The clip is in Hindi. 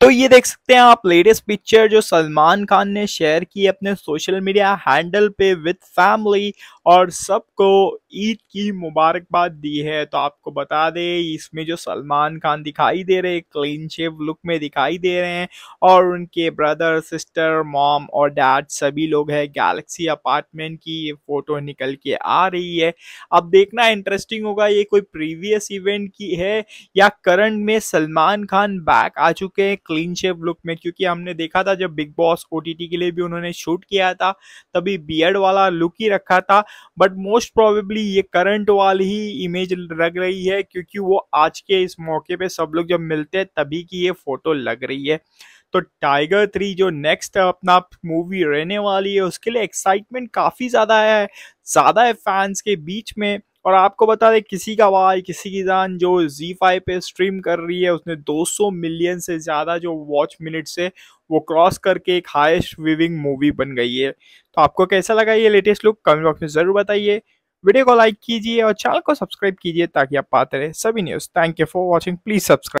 तो ये देख सकते हैं आप लेटेस्ट पिक्चर जो सलमान खान ने शेयर की अपने सोशल मीडिया हैंडल पे विद फैमिली और सबको ईद की मुबारकबाद दी है तो आपको बता दे इसमें जो सलमान खान दिखाई दे रहे क्लीन शेव लुक में दिखाई दे रहे हैं और उनके ब्रदर सिस्टर मॉम और डैड सभी लोग हैं गैलेक्सी अपार्टमेंट की ये फ़ोटो निकल के आ रही है अब देखना इंटरेस्टिंग होगा ये कोई प्रीवियस इवेंट की है या करंट में सलमान खान बैक आ चुके हैं क्लीन शेव लुक में क्योंकि हमने देखा था जब बिग बॉस ओ के लिए भी उन्होंने शूट किया था तभी बियड वाला लुक ही रखा था बट मोस्ट प्रोबेबली एक्चुअली ये करंट वाली ही इमेज लग रही है क्योंकि वो आज के इस मौके पे सब लोग जब मिलते हैं तभी की ये फोटो लग रही है तो टाइगर थ्री जो नेक्स्ट अपना मूवी रहने वाली है उसके लिए एक्साइटमेंट काफ़ी ज़्यादा है ज़्यादा है फैंस के बीच में और आपको बता दें किसी का वाई किसी की जान जो Z5 पे स्ट्रीम कर रही है उसने 200 मिलियन से ज़्यादा जो वॉच मिनट से वो क्रॉस करके एक हाईएस्ट व्यूविंग मूवी बन गई है तो आपको कैसा लगा ये लेटेस्ट लुक कमेंट बॉक्स में ज़रूर बताइए वीडियो को लाइक कीजिए और चैनल को सब्सक्राइब कीजिए ताकि आप पाते रहे सभी news thank you for watching please subscribe